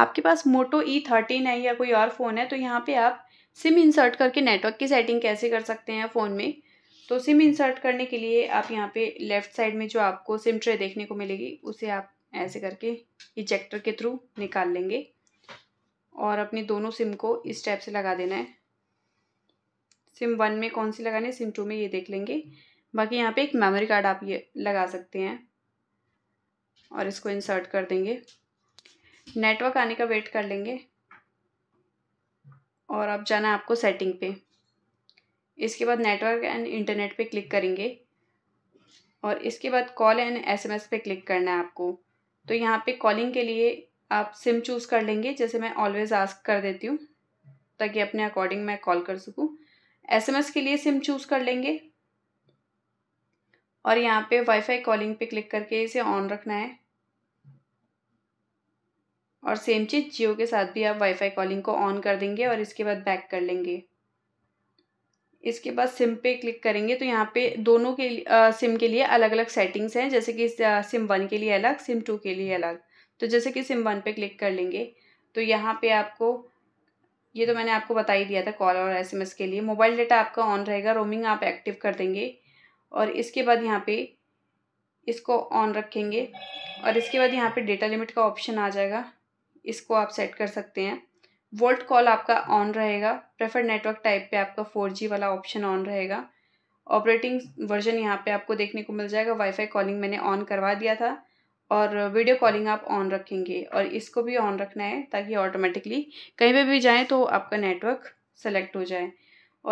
आपके पास मोटो ई थर्टीन है या कोई और फ़ोन है तो यहाँ पे आप सिम इंसर्ट करके नेटवर्क की सेटिंग कैसे कर सकते हैं फ़ोन में तो सिम इंसर्ट करने के लिए आप यहाँ पे लेफ़्ट साइड में जो आपको सिम ट्रे देखने को मिलेगी उसे आप ऐसे करके इजेक्टर के थ्रू निकाल लेंगे और अपने दोनों सिम को इस टाइप से लगा देना है सिम वन में कौन सी लगानी है सिम टू में ये देख लेंगे बाकी यहाँ पे एक मेमोरी कार्ड आप ये लगा सकते हैं और इसको इंसर्ट कर देंगे नेटवर्क आने का वेट कर लेंगे और अब जाना है आपको सेटिंग पे इसके बाद नेटवर्क एंड इंटरनेट पे क्लिक करेंगे और इसके बाद कॉल एंड एसएमएस पे क्लिक करना है आपको तो यहाँ पे कॉलिंग के लिए आप सिम चूज़ कर लेंगे जैसे मैं ऑलवेज आस्क कर देती हूँ ताकि अपने अकॉर्डिंग मैं कॉल कर सकूँ एसएमएस के लिए सिम चूज़ कर लेंगे और यहाँ पे वाईफाई कॉलिंग पे क्लिक करके इसे ऑन रखना है और सेम चीज़ जियो के साथ भी आप वाईफाई कॉलिंग को ऑन कर देंगे और इसके बाद बैक कर लेंगे इसके बाद सिम पे क्लिक करेंगे तो यहाँ पे दोनों के आ, सिम के लिए अलग अलग सेटिंग्स हैं जैसे कि सिम वन के लिए अलग सिम टू के लिए अलग तो जैसे कि सिम वन पे क्लिक कर लेंगे तो यहाँ पे आपको ये तो मैंने आपको बता ही दिया था कॉल और एसएमएस के लिए मोबाइल डाटा आपका ऑन रहेगा रोमिंग आप एक्टिव कर देंगे और इसके बाद यहाँ पे इसको ऑन रखेंगे और इसके बाद यहाँ पर डेटा लिमिट का ऑप्शन आ जाएगा इसको आप सेट कर सकते हैं वोल्ट कॉल आपका ऑन रहेगा प्रेफर्ड नेटवर्क टाइप पे आपका फोर वाला ऑप्शन ऑन रहेगा ऑपरेटिंग वर्जन यहाँ पे आपको देखने को मिल जाएगा वाईफाई कॉलिंग मैंने ऑन करवा दिया था और वीडियो कॉलिंग आप ऑन रखेंगे और इसको भी ऑन रखना है ताकि ऑटोमेटिकली कहीं पर भी जाएँ तो आपका नेटवर्क सेलेक्ट हो जाए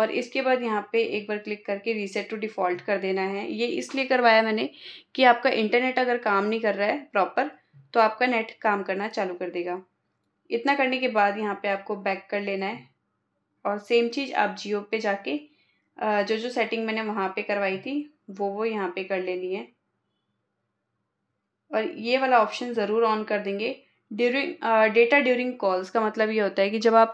और इसके बाद यहाँ पे एक बार क्लिक करके रीसेट टू डिफ़ॉल्ट कर देना है ये इसलिए करवाया मैंने कि आपका इंटरनेट अगर काम नहीं कर रहा है प्रॉपर तो आपका नेट काम करना चालू कर देगा इतना करने के बाद यहाँ पे आपको बैक कर लेना है और सेम चीज़ आप जियो पे जाके जो जो सेटिंग मैंने वहाँ पे करवाई थी वो वो यहाँ पे कर लेनी है और ये वाला ऑप्शन ज़रूर ऑन कर देंगे ड्यूरिंग डेटा ड्यूरिंग कॉल्स का मतलब ये होता है कि जब आप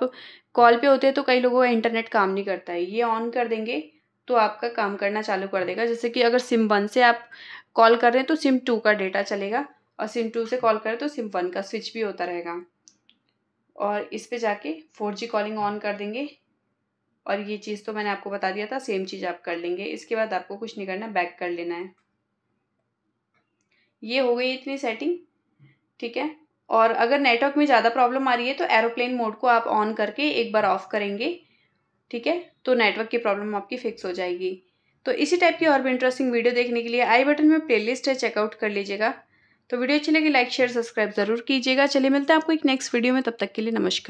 कॉल पे होते हैं तो कई लोगों का इंटरनेट काम नहीं करता है ये ऑन कर देंगे तो आपका काम करना चालू कर देगा जैसे कि अगर सिम वन से आप कॉल कर रहे हैं तो सिम टू का डेटा चलेगा और सिम टू से कॉल करें तो सिम वन का स्विच भी होता रहेगा और इस पे जाके फोर जी कॉलिंग ऑन कर देंगे और ये चीज़ तो मैंने आपको बता दिया था सेम चीज़ आप कर लेंगे इसके बाद आपको कुछ नहीं करना बैक कर लेना है ये हो गई इतनी सेटिंग ठीक है और अगर नेटवर्क में ज़्यादा प्रॉब्लम आ रही है तो एरोप्लेन मोड को आप ऑन करके एक बार ऑफ करेंगे ठीक है तो नेटवर्क की प्रॉब्लम आपकी फिक्स हो जाएगी तो इसी टाइप की और भी इंटरेस्टिंग वीडियो देखने के लिए आई बटन में प्लेलिस्ट है चेकआउट कर लीजिएगा तो वीडियो अच्छी लगी लाइक शेयर सब्सक्राइब जरूर कीजिएगा चलिए मिलते हैं आपको एक नेक्स्ट वीडियो में तब तक के लिए नमस्कार